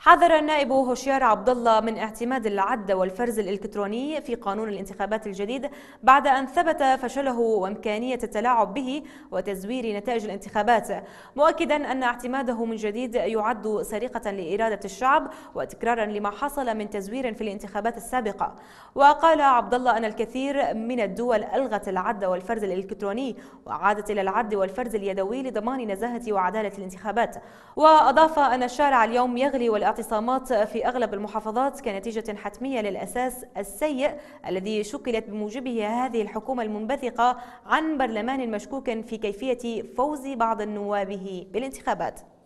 حذر النائب هشيار عبد الله من اعتماد العد والفرز الالكتروني في قانون الانتخابات الجديد بعد ان ثبت فشله وامكانيه التلاعب به وتزوير نتائج الانتخابات مؤكدا ان اعتماده من جديد يعد سرقه لاراده الشعب وتكرارا لما حصل من تزوير في الانتخابات السابقه وقال عبد الله ان الكثير من الدول الغت العد والفرز الالكتروني وعادت الى العد والفرز اليدوي لضمان نزاهه وعداله الانتخابات واضاف ان الشارع اليوم يغلي والأ الاعتصامات في أغلب المحافظات كنتيجة حتمية للأساس السيء الذي شكلت بموجبه هذه الحكومة المنبثقة عن برلمان مشكوك في كيفية فوز بعض نوابه بالانتخابات